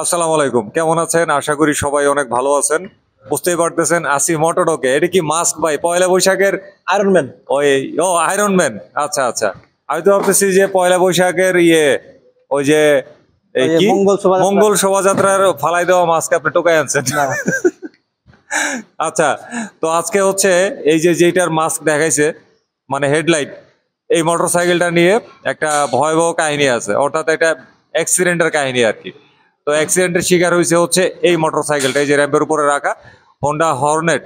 আসসালামু আলাইকুম কেমন আছেন আশা করি সবাই অনেক ভালো আছেন বুঝতেই পারতেছেন আসি মোটরকে এটা কি মাস্ক ভাই পয়লা বৈশাখের আয়রনম্যান ওই ও আয়রনম্যান আচ্ছা আচ্ছা আমি তো ভাবতেছি যে পয়লা বৈশাখের ইয়ে ওই যে মঙ্গল শোভাযাত্রার ফালাই দেওয়া মাস্ক আপনি টোকাই আনছেন আচ্ছা তো আজকে হচ্ছে এই যে যেটার মাস্ক দেখাইছে মানে হেডলাইট এই মোটরসাইকেলটা নিয়ে একটা ভয়াবহ কাহিনী আছে অর্থাৎ একটা অ্যাক্সিডেন্টের কাহিনী আর কি তো অ্যাক্সিডেন্টের শিকার হয়েছে হচ্ছে এই মোটর সাইকেলটা এই যে র্যাম্পের উপরে রাখা হোন্ডা হর্নেট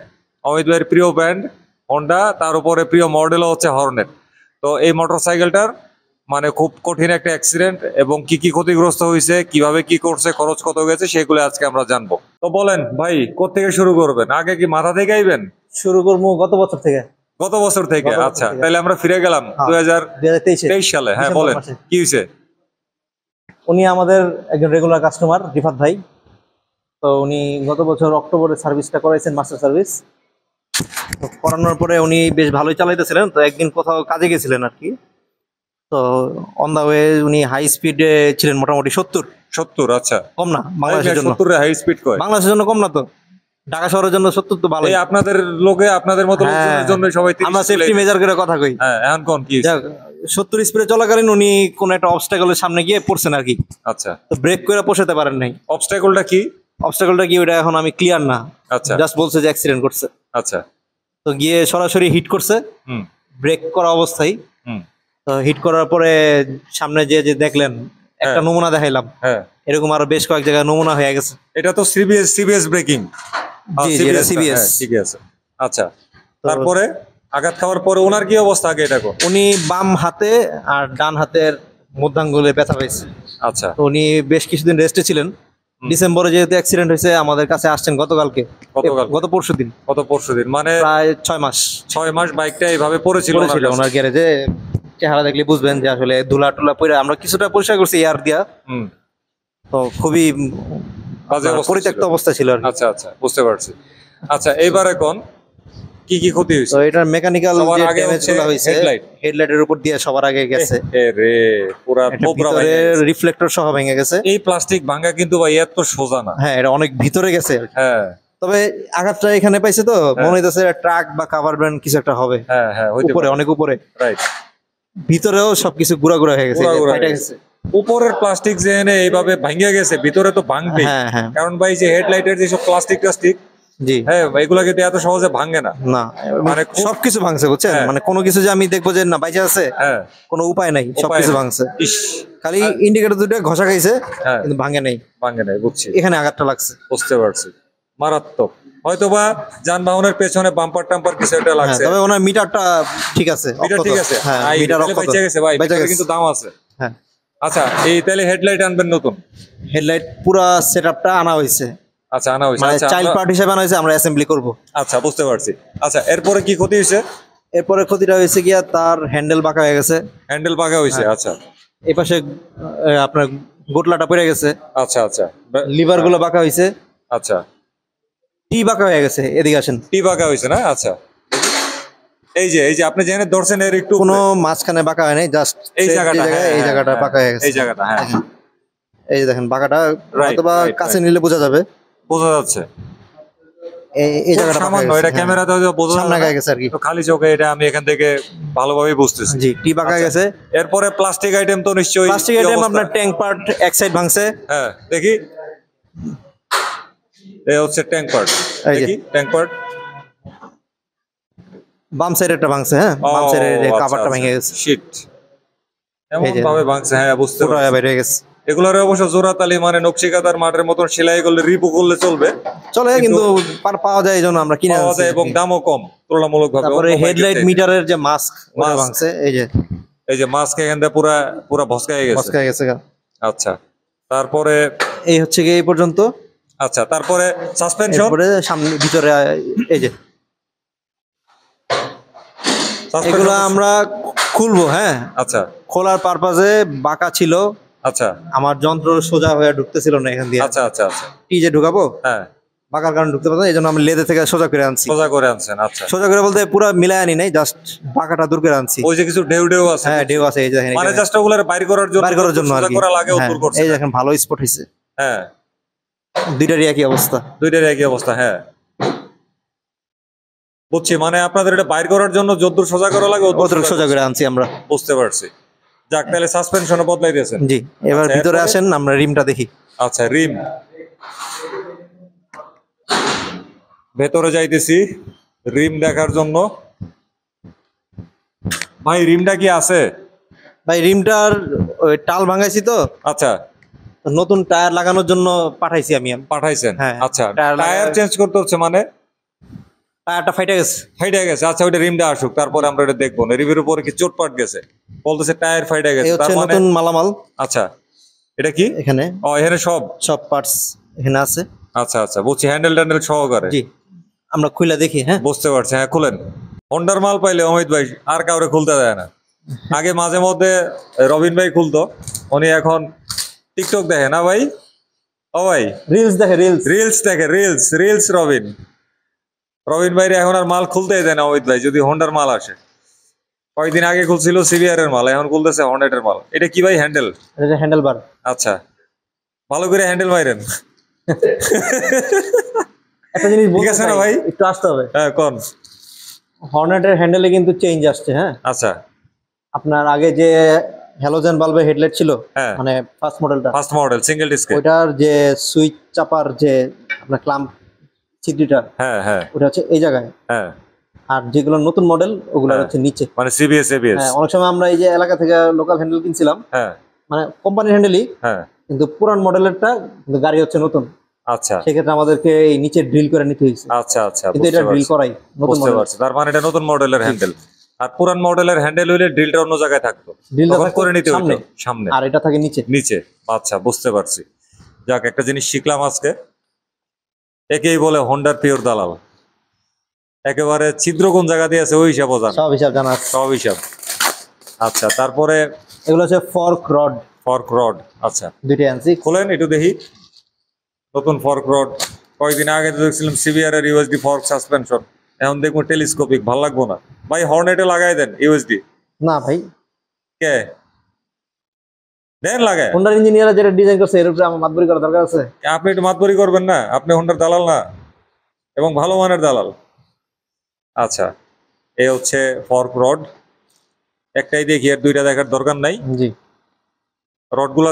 অমিত ভাইয়ের প্রিয় ব্র্যান্ড হোন্ডা তার উপরে প্রিয় মডেলও হচ্ছে হর্নেট তো এই মোটর সাইকেলটার মানে খুব কঠিন একটা অ্যাক্সিডেন্ট এবং কি কি ক্ষতিগ্রস্ত হয়েছে কিভাবে কি করছে খরচ কত গেছে সেগুলো আজকে আমরা জানবো তো বলেন ভাই থেকে শুরু করবেন আগে কি মাথা থেকে আইবেন শুরু করবো গত বছর থেকে গত বছর থেকে আচ্ছা তাহলে আমরা ফিরে গেলাম হ্যাঁ, দুই সালে হ্যাঁ বলেন কি হয়েছে উনি আমাদের একজন রেগুলার কাস্টমার রিফাত ভাই তো উনি গত বছর অক্টোবরে সার্ভিসটা করাইছেন মাস্টার সার্ভিস করানোর পরে উনি বেশ ভালোই চালাইতেছিলেন তো একদিন কোথাও কাজে গেছিলেন আর কি তো অন দা ওয়ে উনি হাই স্পিডে ছিলেন মোটামুটি সত্তর সত্তর আচ্ছা কম না বাংলাদেশের জন্য সত্তর হাই স্পিড কয় বাংলাদেশের জন্য কম না তো ঢাকা শহরের জন্য সত্তর তো ভালোই আপনাদের লোকে আপনাদের মতো হ্যাঁ। লোকজনের জন্য সবাই আমরা সেফটি মেজার করে কথা কই হ্যাঁ এখন কোন কি সত্তর স্পিডে চলাকালীন উনি কোন একটা অবস্টাকলের সামনে গিয়ে পড়ছেন আর কি আচ্ছা তো ব্রেক করে পোষাতে পারেন নাই অবস্টাকলটা কি অবস্টাকলটা কি ওটা এখন আমি ক্লিয়ার না আচ্ছা জাস্ট বলছে যে অ্যাক্সিডেন্ট করছে আচ্ছা তো গিয়ে সরাসরি হিট করছে ব্রেক করা অবস্থায় তো হিট করার পরে সামনে যে যে দেখলেন একটা হ্যাঁ। নমুনা দেখাইলাম হ্যাঁ। এরকম আরো বেশ কয়েক জায়গায় নমুনা হয়ে গেছে এটা তো সিবিএস সিবিএস ব্রেকিং সিবিএস ঠিক আছে আচ্ছা তারপরে আঘাত খাওয়ার পরে ওনার কি অবস্থা আগে এটা উনি বাম হাতে আর ডান হাতের মধ্যাঙ্গুলে ব্যথা পেয়েছে আচ্ছা উনি বেশ কিছুদিন রেস্টে ছিলেন ডিসেম্বরে যেহেতু অ্যাক্সিডেন্ট হয়েছে আমাদের কাছে আসছেন গতকালকে গতকাল গত পরশু দিন গত পরশু দিন মানে প্রায় ছয় মাস ছয় মাস বাইকটা এইভাবে পড়েছিল ওনার গ্যারেজে চেহারা দেখলে বুঝবেন যে আসলে ধুলা টুলা পরে আমরা কিছুটা পরিষ্কার করছি এয়ার দিয়া তো খুবই মানে পরিত্যক্ত অবস্থা ছিল আচ্ছা আচ্ছা বুঝতে পারছি আচ্ছা এইবার এখন কি কি ক্ষতি হয়েছে তো এটার মেকানিক্যাল যে ড্যামেজ গুলো হয়েছে হেডলাইটের উপর দিয়ে সবার আগে গেছে রে পুরো পোপরা রিফ্লেক্টর সহ ভেঙে গেছে এই প্লাস্টিক ভাঙা কিন্তু ভাই এত সোজা না হ্যাঁ এটা অনেক ভিতরে গেছে হ্যাঁ তবে আঘাতটা এখানে পাইছে তো হ্যাঁ। মনে হইতাছে ট্রাক বা কাভার ব্র্যান্ড কিছু একটা হবে হ্যাঁ হ্যাঁ উপরে অনেক উপরে রাইট ভিতরেও সবকিছু গুড়া গুড়া হয়ে গেছে উপরের প্লাস্টিক যে এনে এইভাবে ভাঙিয়ে গেছে ভিতরে তো ভাঙবে হ্যাঁ, হ্যাঁ। কারণ ভাই যে হেডলাইটের যেসব প্লাস্টিক প্লাস্টিক জি হ্যাঁ এগুলা কিন্তু এত সহজে না না মানে, মানে সবকিছু ভাঙছে হ্যাঁ। মানে কোনো কিছু যে আমি দেখবো যে না আছে হ্যাঁ। কোনো উপায় নাই সবকিছু ভাঙছে খালি দুটো ঘষা খাইছে হ্যাঁ। নাই ভাঙে নাই বুঝছি এখানে আঘাতটা লাগছে বুঝতে পারছি মারাত্মক হয়তোবা যানবাহনের পেছনে বাম্পার টাম্পার কিছু একটা লাগছে তবে ওনার মিটারটা ঠিক আছে মিটার ঠিক আছে মিটার কিন্তু দাম আছে আচ্ছা এই তাহলে হেডলাইট আনবেন নতুন হেডলাইট পুরো সেটআপটা আনা হয়েছে আচ্ছা আনা হয়েছে মানে চাইল্ড আচ্ছা, পার্ট হিসেবে আনা হয়েছে আমরা অ্যাসেম্বলি করব আচ্ছা বুঝতে পারছি আচ্ছা এরপরে কি ক্ষতি হয়েছে এরপরে ক্ষতিটা হয়েছে কি তার হ্যান্ডেল বাঁকা হয়ে গেছে হ্যান্ডেল বাঁকা হয়েছে হ্যাঁ। আচ্ছা এই পাশে আপনার গোটলাটা পড়ে গেছে আচ্ছা আচ্ছা লিভার গুলো হ্যাঁ। বাঁকা হয়েছে আচ্ছা টি বাঁকা হয়ে গেছে এদিকে আসেন টি বাঁকা হয়েছে না আচ্ছা এই যে এই যে আপনি জেনে ধরছেন এর একটু কোনো মাঝখানে বাঁকা হয় নাই জাস্ট এই জায়গাটা হ্যাঁ, এই জায়গাটা বাঁকা হয়ে গেছে এই জায়গাটা হ্যাঁ এই যে দেখেন বাঁকাটা হয়তো বা কাছে নিলে বোঝা যাবে বোঝা যাচ্ছে ট্যাঙ্ক ভাঙছে আচ্ছা। ভাঙছে হ্যাঁ বাম হ্যাঁ? আচ্ছা, আচ্ছা। গেছে ভাঙছে হ্যাঁ বুঝতে গেছে এগুলোর অবশ্য জোড়াতালি মানে নকশিকাতার মাঠের মতন সেলাই করলে রিপু করলে চলবে চলে কিন্তু পাওয়া যায় জন্য আমরা কিনে পাওয়া যায় এবং দামও কম তুলনামূলক ভাবে তারপরে হেডলাইট মিটারের যে মাস্ক ভাঙছে এই যে এই যে মাস্ক এখান থেকে পুরা পুরা ভসকায় গেছে ভসকায় গেছে আচ্ছা তারপরে এই হচ্ছে কি এই পর্যন্ত আচ্ছা তারপরে সাসপেনশন তারপরে সামনে ভিতরে এই যে এগুলো আমরা খুলবো হ্যাঁ আচ্ছা খোলার পারপাজে বাঁকা ছিল আচ্ছা আমার যন্ত্র সোজা হয়ে ঢুকতেছিল না এখান দিয়ে আচ্ছা আচ্ছা আচ্ছা কি যে ঢুকাবো হ্যাঁ বাঁকার কারণে ঢুকতে পারতাম এই জন্য আমি লেদে থেকে সোজা করে আনছি সোজা করে আনছেন আচ্ছা সোজা করে বলতে পুরো মিলাই আনি নাই জাস্ট বাঁকাটা দূর করে আনছি ওই যে কিছু ঢেউ ঢেউ আছে হ্যাঁ ঢেউ আছে এই যে মানে জাস্ট ওগুলোর বাইর করার জন্য বাইর করার জন্য আর করা লাগে হ্যাঁ, দূর করছে এই দেখেন ভালো স্পট হইছে হ্যাঁ দুইটারই একই অবস্থা দুইটারই একই অবস্থা হ্যাঁ বুঝছি মানে আপনাদের এটা বাইর করার জন্য যদ্দূর সোজা করা লাগে সোজা করে আনছি আমরা বুঝতে পারছি যাক তাহলে সাসপেনশনও বদলাই দিয়েছেন জি এবার আচ্ছা, ভিতরে আসেন আমরা রিমটা দেখি আচ্ছা রিম ভেতরে যাইতেছি রিম দেখার জন্য ভাই রিমটা কি আছে ভাই রিমটার টাল ভাঙাইছি তো আচ্ছা নতুন টায়ার লাগানোর জন্য পাঠাইছি আমি পাঠাইছেন হ্যাঁ আচ্ছা টায়ার চেঞ্জ করতে হচ্ছে মানে টায়ারটা ফাইটে গেছে ফাইটে গেছে আচ্ছা ওইটা রিমটা আসুক তারপরে আমরা এটা দেখবো রিমের উপরে কি চোটপাট গেছে বলতেছে টায়ার ফাইটে গেছে তার মানে নতুন মালামাল আচ্ছা এটা কি এখানে ও এখানে সব সব পার্টস এখানে আছে আচ্ছা আচ্ছা বলছি হ্যান্ডেল ট্যান্ডেল সহকারে জি আমরা খুলে দেখি হ্যাঁ বুঝতে পারছি হ্যাঁ খুলেন হন্ডার মাল পাইলে অমিত ভাই আর কাউরে খুলতে দেয় না আগে মাঝে মধ্যে রবিন ভাই খুলতো উনি এখন টিকটক দেখে না ভাই ও ভাই রিলস দেখে রিলস রিলস দেখে রিলস রিলস রবিন রবিন ভাইরে এখন আর মাল খুলতেই দেয় না অমিত ভাই যদি হন্ডার মাল আসে কয়েকদিন আগে খুলছিল সিভিআর এর মাল এখন খুলতেছে হন্ডার মাল এটা কি ভাই হ্যান্ডেল হ্যান্ডেল বার আচ্ছা ভালো করে হ্যান্ডেল মারেন একটা জিনিস না ভাই একটু আসতে হবে হ্যাঁ হ্যান্ডেলে কিন্তু চেঞ্জ আসছে হ্যাঁ আচ্ছা আপনার আগে যে হ্যালোজেন হেডলাইট ছিল হ্যাঁ। মানে ফার্স্ট মডেলটা ফার্স্ট মডেল সিঙ্গেল যে সুইচ চাপার যে আপনার ক্লাম্প সিডিটা হ্যাঁ হ্যাঁ ওটা হচ্ছে এই জায়গায় হ্যাঁ আর যেগুলো নতুন মডেল ওগুলো হ্যাঁ। হচ্ছে নিচে মানে সিবিএস এবিএস হ্যাঁ অনেক সময় আমরা এই যে এলাকা থেকে লোকাল হ্যান্ডেল কিনছিলাম হ্যাঁ মানে কোম্পানির হ্যান্ডেলই হ্যাঁ কিন্তু পুরান মডেলেরটা কিন্তু গাড়ি হচ্ছে নতুন আচ্ছা সেক্ষেত্রে আমাদেরকে এই নিচে ড্রিল করে নিতে হয়েছে আচ্ছা আচ্ছা কিন্তু এটা ড্রিল করাই নতুন মডেল তার মানে এটা নতুন মডেলের হ্যান্ডেল আর পুরান মডেলের হ্যান্ডেল হইলে ড্রিলটা অন্য জায়গায় থাকতো তখন করে নিতে হতো সামনে আর এটা থাকে নিচে নিচে আচ্ছা বুঝতে পারছি যাক একটা জিনিস শিখলাম আজকে একেই বলে হন্ডার পিওর দালাল একেবারে ছিদ্র কোন জায়গা দিয়ে আছে ওই হিসাব জানা সব হিসাব জানা সব হিসাব আচ্ছা তারপরে এগুলো হচ্ছে ফর্ক রড ফর্ক রড আচ্ছা দুইটা আনছি খোলেন একটু দেখি নতুন ফর্ক রড কয়েকদিন আগে দেখছিলাম সিভিআর এর ইউএসডি ফর্ক সাসপেনশন এখন দেখবো টেলিস্কোপিক ভাল লাগবো না ভাই হর্নেটে লাগাই দেন ইউএসডি না ভাই কে করবেন না আপনি হোন্ডার দালাল না এবং ভালো মানের দালাল আচ্ছা এ হচ্ছে ফর্ক রড একটাই দেখি আর দুইটা দেখার দরকার নাই জি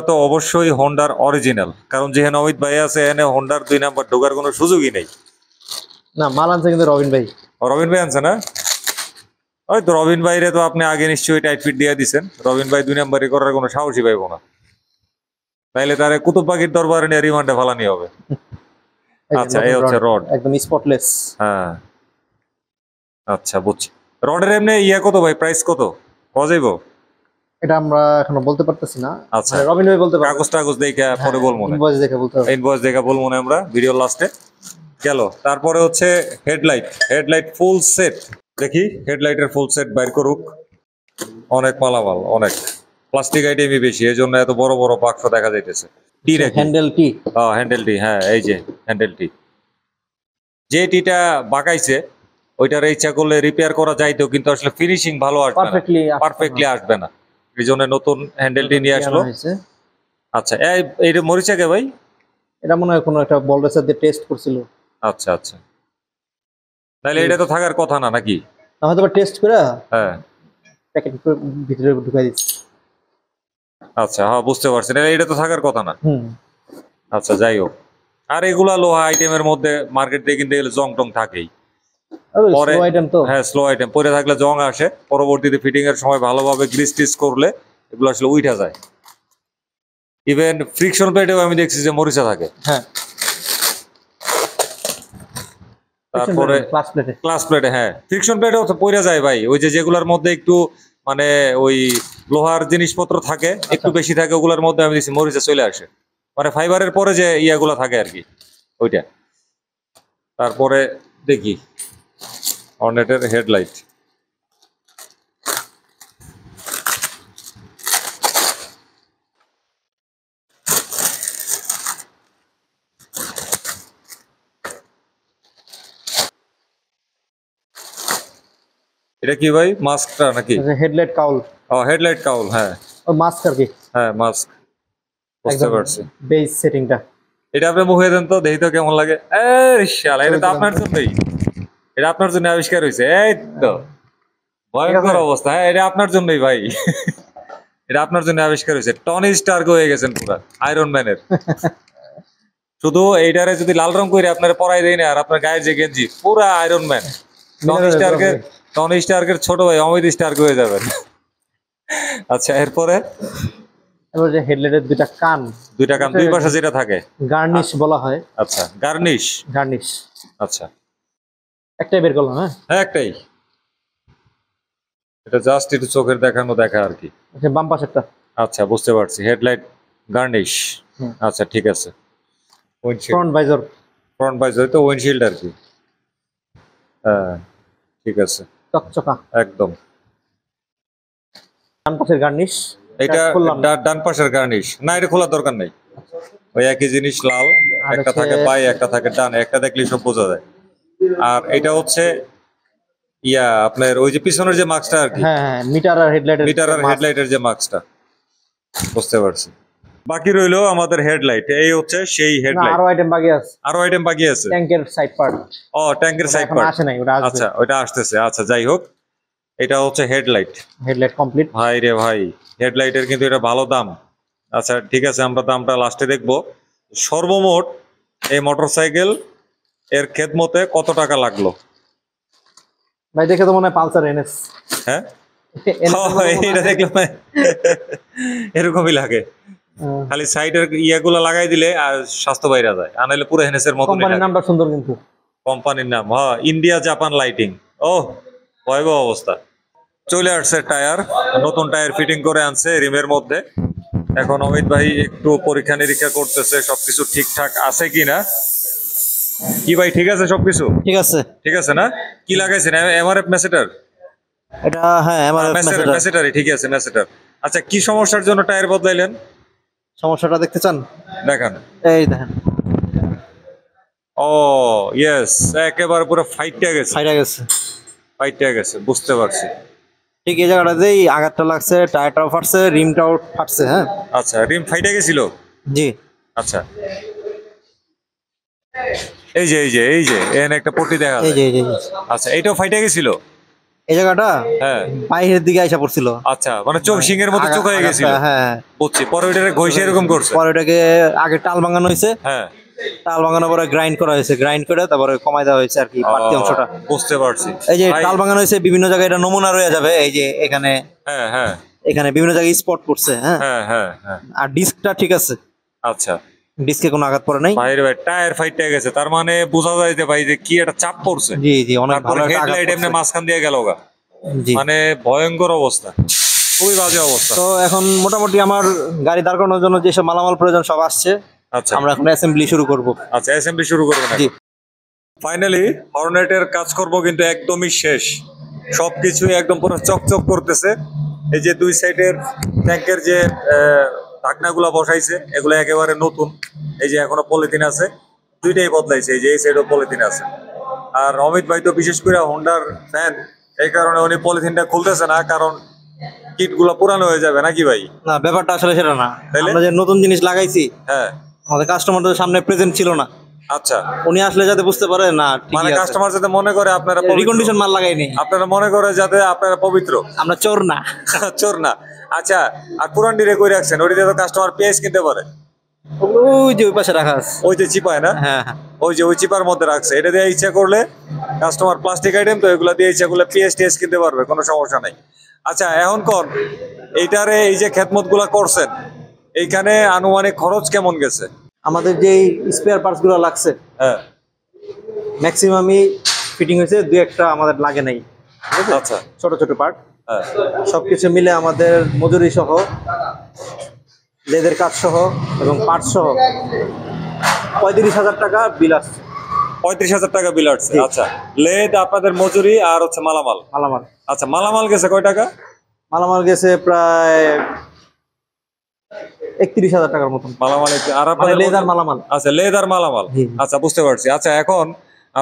তো অবশ্যই হোন্ডার অরিজিনাল কারণ যেখানে অমিত ভাই আছে এনে হোন্ডার দুই নাম্বার ঢোকার কোনো সুযোগই নেই না মাল আনছে কিন্তু রবিন ভাই রবিন ভাই আনছে না ওই তো রবিন ভাইরে তো আপনি আগে নিশ্চয়ই টাইট ফিট দিয়ে দিচ্ছেন রবিন ভাই দুই নম্বরে করার কোনো সাহসী পাইব না তাইলে তারে কুতুব পাখির দরবারে নিয়ে রিমান্ডে ফালানি হবে আচ্ছা এই হচ্ছে রড একদম স্পটলেস হ্যাঁ আচ্ছা বুঝছি রডের এমনি ইয়া কত ভাই প্রাইস কত পাওয়া যাইব এটা আমরা এখনো বলতে পারতেছি না আচ্ছা মানে রবিন ভাই বলতে পারবে কাগজ টাগজ দেখে হ্যাঁ, পরে বলবো না ইনভয়েস দেখে বলতে হবে ইনভয়েস দেখে বলবো না আমরা ভিডিও লাস্টে গেল তারপরে হচ্ছে হেডলাইট হেডলাইট ফুল সেট দেখি হেডলাইটের ফুল সেট বাইর করুক অনেক মালামাল অনেক প্লাস্টিক আইটেমই বেশি এই জন্য এত বড় বড় বাক্স দেখা যাইতেছে টি হ্যান্ডেল টি হ্যান্ডেল টি হ্যাঁ এই যে হ্যান্ডেলটি টি যে টিটা বাঁকাইছে ওইটার ইচ্ছা করলে রিপেয়ার করা যাইতো কিন্তু আসলে ফিনিশিং ভালো আসবে না পারফেক্টলি আসবে না এই জন্য নতুন হ্যান্ডেলটি নিয়ে আসলো আচ্ছা এই এটা মরিচা কে ভাই এটা মনে হয় কোনো একটা বলরেসার দিয়ে টেস্ট করছিল আচ্ছা আচ্ছা তাহলে এটা তো থাকার কথা না নাকি তো টেস্ট করে হ্যাঁ প্যাকেট ভিতরে ঢুকাই দিচ্ছি আচ্ছা হ্যাঁ বুঝতে পারছি এটা তো থাকার কথা না আচ্ছা যাই হোক আর এগুলা লোহা আইটেমের মধ্যে মার্কেট থেকে কিনতে গেলে জং টং থাকেই পরে হ্যাঁ স্লো আইটেম পরে থাকলে জং আসে পরবর্তীতে ফিটিং এর সময় ভালোভাবে গ্রিস টিস করলে এগুলো আসলে উইঠা যায় ইভেন ফ্রিকশন প্লেটেও আমি দেখছি যে মরিচা থাকে হ্যাঁ তারপরে ক্লাস প্লেটে ক্লাস প্লেটে হ্যাঁ ফ্রিকশন প্লেটে পইরা যায় ভাই ওই যে যেগুলোর মধ্যে একটু মানে ওই লোহার জিনিসপত্র থাকে একটু আচ্ছা। বেশি থাকে ওগুলোর মধ্যে আমি দিছি মরিচে চলে আসে মানে ফাইবারের পরে যে ইয়াগুলো থাকে আর কি ওইটা তারপরে দেখি অনেটের হেডলাইট এটা কি ভাই মাস্কটা নাকি হেডলাইট কাউল ও হেডলাইট কাউল হ্যাঁ ও মাস্ক আর কি হ্যাঁ মাস্ক বুঝতে পারছি বেস সেটিংটা এটা আপনি মুখে দেন তো দেখি তো কেমন লাগে এই শালা এটা তো আপনার জন্যই এটা আপনার জন্য আবিষ্কার হয়েছে এই তো হ্যাঁ। ভয়ঙ্কর অবস্থা হ্যাঁ এটা আপনার জন্যই ভাই এটা আপনার জন্য আবিষ্কার হয়েছে টনি স্টার্ক হয়ে গেছেন পুরা আয়রন ম্যানের শুধু এইটারে যদি লাল রং করে আপনার পরাই দেয় না আর আপনার গায়ের যে গেঞ্জি পুরা আয়রন ম্যান টনি স্টার্কের টন স্টার্কের ছোট ভাই অমিত স্টার্ক হয়ে যাবেন আচ্ছা এরপরে যে হেডলাইটের দুইটা কান দুইটা কান দুই পাশে যেটা থাকে গার্নিশ আচ্ছা। বলা হয় আচ্ছা গার্নিশ গার্নিশ আচ্ছা একটাই বের করলাম হ্যাঁ হ্যাঁ একটাই এটা জাস্ট একটু চোখের দেখানো দেখা আর কি আচ্ছা আচ্ছা বুঝতে পারছি হেডলাইট গার্নিশ আচ্ছা ঠিক আছে ফ্রন্ট বাইজর ফ্রন্ট ভাইজার তো উইন্ডশিল্ড আর কি হ্যাঁ ঠিক আছে চকচকা একদম ডান পাশের গার্নিশ এটা ডান পাশের গার্নিশ না এটা খোলার দরকার নেই ওই একই জিনিস লাল একটা থাকে পাই একটা থাকে ডান একটা দেখলে সব বোঝা যায় আর এটা হচ্ছে ইয়া আপনার ওই যে পিছনের যে মাস্কটা আর কি হ্যাঁ মিটার হ্যাঁ, আর হেডলাইটের মিটার আর হেডলাইটের যে মাস্কটা বুঝতে পারছি বাকি রইলো আমাদের হেডলাইট এই হচ্ছে সেই হেডলাইট আরো আইটেম বাকি আছে আরো আইটেম বাকি আছে ট্যাঙ্কের সাইড পার্ট ও ট্যাঙ্কের সাইড পার্ট আসে নাই ওটা আচ্ছা ওটা আসতেছে আচ্ছা যাই হোক এটা হচ্ছে হেডলাইট হেডলাইট কমপ্লিট ভাই রে ভাই হেডলাইটের কিন্তু এটা ভালো দাম আচ্ছা ঠিক আছে আমরা দামটা লাস্টে দেখব সর্বমোট এই মোটরসাইকেল এর খেদমতে কত টাকা লাগলো ভাই দেখে তো মনে হয় পালসার এনএস হ্যাঁ এটা দেখলাম এরকমই লাগে হ্যাঁ। খালি সাইডের ইয়াগুলো লাগাই দিলে আর স্বাস্থ্য বাইরা যায় আর নাহলে পুরো হেনেসের মতো কোম্পানির নামটা সুন্দর কিন্তু কোম্পানির নাম হ্যাঁ ইন্ডিয়া জাপান লাইটিং ও ভয়াবহ অবস্থা চলে আসছে টায়ার নতুন টায়ার ফিটিং করে আনছে রিমের মধ্যে এখন অমিত ভাই একটু পরীক্ষা নিরীক্ষা করতেছে সবকিছু ঠিকঠাক আছে কিনা কি ভাই ঠিক আছে সবকিছু ঠিক আছে ঠিক আছে না কি লাগাইছেন এমআরএফ মেসেটার এটা হ্যাঁ এমআরএফ মেসেটার ঠিক আছে মেসেটার আচ্ছা কি সমস্যার জন্য টায়ার বদলাইলেন সমস্যাটা দেখতে চান দেখেন এই দেখেন ও ইয়েস একেবারে পুরো ফাইটটা গেছে ফাইটা গেছে ফাইটটা গেছে বুঝতে পারছি ঠিক এই জায়গাটা যেই আঘাতটা লাগছে টায়ারটাও ফাটছে রিমটাও ফাটছে হ্যাঁ আচ্ছা রিম ফাইটে গেছিল জি আচ্ছা এই যে এই যে এই যে এখানে একটা পটি দেখা এই যে এই যে আচ্ছা এইটাও ফাইটে গেছিল এই জায়গাটা হ্যাঁ বাইরের দিকে আইসা পড়ছিল আচ্ছা মানে চোখ সিংহের মতো চোখ হয়ে গেছিল হ্যাঁ, হ্যাঁ বুঝছি পরে ওইটাকে ঘষে এরকম করছে পরে ওইটাকে আগে টাল ভাঙানো হয়েছে হ্যাঁ টাল ভাঙানোর পরে গ্রাইন্ড করা হয়েছে গ্রাইন্ড করে তারপরে কমাই দেওয়া হয়েছে আর কি বাড়তি অংশটা বুঝতে পারছি এই যে টাল ভাঙানো হয়েছে বিভিন্ন জায়গায় এটা নমুনা রয়ে যাবে এই যে এখানে হ্যাঁ হ্যাঁ এখানে বিভিন্ন জায়গায় স্পট করছে হ্যাঁ হ্যাঁ হ্যাঁ, হ্যাঁ। আর ডিস্কটা ঠিক আছে আচ্ছা ডিস্কে কোনো আঘাত পড়ে নাই ভাইরে ভাই টায়ার ফাইটে গেছে তার মানে বোঝা যায় যে ভাই যে কি একটা চাপ পড়ছে জি জি অনেক ভালো হেডলাইট এমনি মাঝখান দিয়ে গেল গা মানে ভয়ঙ্কর অবস্থা খুবই বাজে অবস্থা তো এখন মোটামুটি আমার গাড়ি দাঁড় করানোর জন্য যে সব মালামাল প্রয়োজন সব আসছে আচ্ছা আমরা এখন অ্যাসেম্বলি শুরু করব আচ্ছা অ্যাসেম্বলি শুরু করব জি ফাইনালি হর্নেটের কাজকর্ম কিন্তু একদমই শেষ সবকিছু একদম পুরো চকচক করতেছে এই যে দুই সাইডের ট্যাঙ্কের যে ঢাকনাগুলো বসাইছে এগুলো একেবারে নতুন এই যে এখনো পলিথিন আছে দুইটাই বদলাইছে এই যে এই সাইডও পলিথিন আছে আর অমিত ভাই তো বিশেষ করে হন্ডার ফ্যান এই কারণে উনি পলিথিনটা খুলতেছে না কারণ কিট পুরানো হয়ে যাবে নাকি ভাই না ব্যাপারটা আসলে সেটা না আমরা যে নতুন জিনিস লাগাইছি হ্যাঁ আমাদের কাস্টমারদের সামনে প্রেজেন্ট ছিল না আচ্ছা উনি আসলে যাতে বুঝতে না মানে কাস্টমার যাতে মনে করে মনে করে যাতে আপনারা পবিত্র চোর না চোর না আচ্ছা আর ডিরে কই রাখছেন কাস্টমার পারে না হ্যাঁ, হ্যাঁ। ওই যে ওই চিপার মধ্যে রাখছে এটা ইচ্ছা করলে কাস্টমার প্লাস্টিক তো দিয়ে ইচ্ছা কিনতে পারবে কোনো সমস্যা নাই আচ্ছা এখন কর এইটারে এই যে খেতমত গুলা করছেন এইখানে আনুমানিক খরচ কেমন গেছে আমাদের যে স্পেয়ার পার্টসগুলো লাগছে হ্যাঁ ম্যাক্সিমামই ফিটিং হয়েছে দুই একটা আমাদের লাগে নাই আচ্ছা ছোট ছোট পার্ট হ্যাঁ। সবকিছু মিলে আমাদের মজুরি সহ লেদের কাজ সহ এবং পার্ট সহ পঁয়ত্রিশ হাজার টাকা বিল আসছে পঁয়ত্রিশ হাজার টাকা বিল আসছে আচ্ছা লেদ আপনাদের মজুরি আর হচ্ছে মালামাল মালামাল আচ্ছা মালামাল গেছে কয় টাকা মালামাল গেছে প্রায় একত্রিশ হাজার টাকার মতন মালামাল আর আপনার লেদার মালামাল আচ্ছা লেদার মালামাল আচ্ছা বুঝতে পারছি আচ্ছা এখন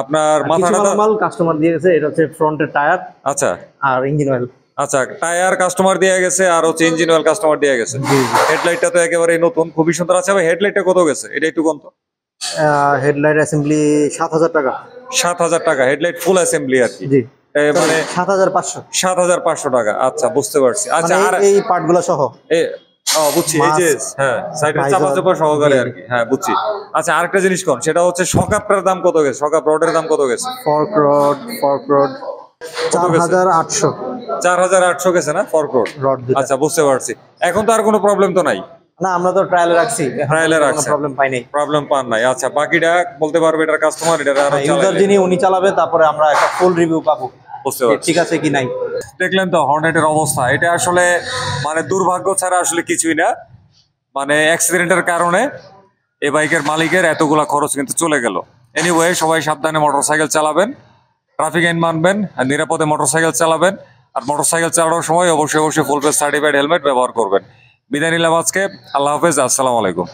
আপনার মাথাটা মালামাল কাস্টমার দিয়ে গেছে এটা হচ্ছে ফ্রন্টের টায়ার আচ্ছা আর ইঞ্জিন অয়েল আচ্ছা টায়ার কাস্টমার দিয়ে গেছে আর হচ্ছে ইঞ্জিন অয়েল কাস্টমার দিয়ে গেছে হেডলাইটটা তো একেবারে নতুন খুবই সুন্দর আছে আচ্ছা, ভাই হেডলাইটটা কত গেছে এটা একটু কম তো হেডলাইট অ্যাসেম্বলি সাত হাজার টাকা সাত হাজার টাকা হেডলাইট ফুল অ্যাসেম্বলি আর কি মানে সাত হাজার পাঁচশো সাত হাজার পাঁচশো টাকা আচ্ছা বুঝতে পারছি আচ্ছা মানে আর এই পার্টগুলো সহ হ্যাঁ, সহকারে আর কি হ্যাঁ বুঝছি আচ্ছা আরেকটা জিনিস সেটা হচ্ছে দাম কত গেছে চার হাজার আটশো গেছে না আচ্ছা বুঝতে পারছি এখন তো আর কোনো প্রবলেম তো নাই না আমরা তো ট্রায়ালে রাখছি প্রবলেম পান নাই আচ্ছা বাকিটা বলতে পারবে এটার কাস্টমার এটা হ্যাঁ, যিনি উনি চালাবে তারপরে আমরা একটা ফুল রিভিউ পাবো বুঝতে পারছি ঠিক আছে কি নাই দেখলেন তো হর্নেটের অবস্থা এটা আসলে মানে দুর্ভাগ্য ছাড়া আসলে কিছুই না মানে অ্যাক্সিডেন্টের কারণে এ বাইকের মালিকের এতগুলা খরচ কিন্তু চলে গেল এনিওয়ে সবাই সাবধানে মোটরসাইকেল চালাবেন ট্রাফিক আইন মানবেন আর নিরাপদে মোটরসাইকেল চালাবেন আর মোটরসাইকেল চালানোর সময় অবশ্যই অবশ্যই ফুল ফেস সার্টিফাইড হেলমেট ব্যবহার করবেন বিদায় নিলাম আজকে আল্লাহ হাফেজ আসসালামু আলাইকুম